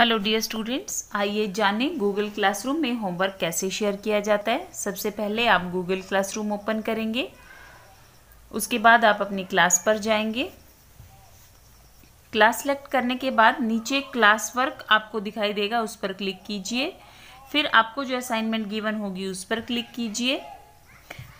hello dear students आइए जानें Google classroom में होमवर्क कैसे शेयर किया जाता है सबसे पहले आप गूगल क्लासरूम ओपन करेंगे उसके बाद आप अपनी क्लास पर जाएंगे क्लास सेलेक्ट करने के बाद नीचे क्लास वर्क आपको दिखाई देगा उस पर क्लिक कीजिए फिर आपको जो असाइनमेंट गिवन होगी उस पर क्लिक कीजिए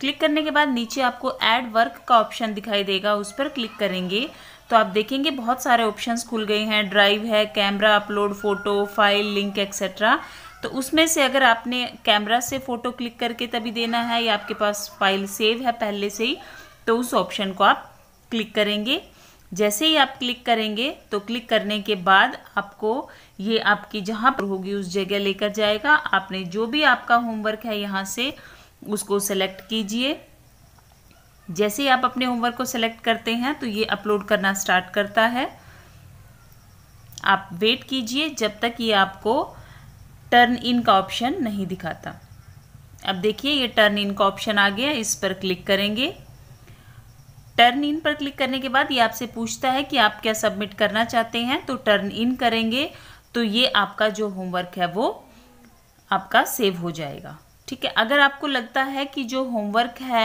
क्लिक करने के बाद नीचे आपको एड वर्क का ऑप्शन दिखाई देगा उस पर क्लिक करेंगे तो आप देखेंगे बहुत सारे ऑप्शन खुल गए हैं ड्राइव है camera upload photo file link etcetera तो उसमें से अगर आपने कैमरा से फ़ोटो क्लिक करके तभी देना है या आपके पास फाइल सेव है पहले से ही तो उस ऑप्शन को आप क्लिक करेंगे जैसे ही आप क्लिक करेंगे तो क्लिक करने के बाद आपको ये आपकी जहाँ पर होगी उस जगह लेकर जाएगा आपने जो भी आपका होमवर्क है यहाँ से उसको सेलेक्ट कीजिए जैसे ही आप अपने होमवर्क को सिलेक्ट करते हैं तो ये अपलोड करना स्टार्ट करता है आप वेट कीजिए जब तक ये आपको टर्न इन का ऑप्शन नहीं दिखाता अब देखिए ये टर्न इन का ऑप्शन आ गया इस पर क्लिक करेंगे टर्न इन पर क्लिक करने के बाद ये आपसे पूछता है कि आप क्या सबमिट करना चाहते हैं तो टर्न इन करेंगे तो ये आपका जो होमवर्क है वो आपका सेव हो जाएगा ठीक है अगर आपको लगता है कि जो होमवर्क है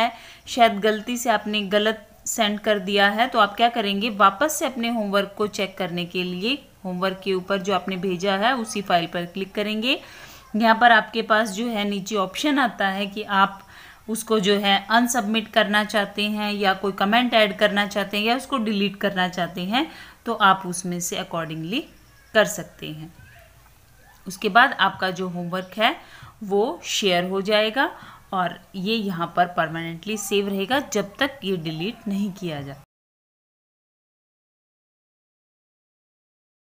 शायद गलती से आपने गलत सेंड कर दिया है तो आप क्या करेंगे वापस से अपने होमवर्क को चेक करने के लिए होमवर्क के ऊपर जो आपने भेजा है उसी फाइल पर क्लिक करेंगे यहाँ पर आपके पास जो है नीचे ऑप्शन आता है कि आप उसको जो है अनसबमिट करना चाहते हैं या कोई कमेंट ऐड करना चाहते हैं या उसको डिलीट करना चाहते हैं तो आप उसमें से अकॉर्डिंगली कर सकते हैं उसके बाद आपका जो होमवर्क है वो शेयर हो जाएगा और ये यहाँ पर परमानेंटली सेव रहेगा जब तक ये डिलीट नहीं किया जाता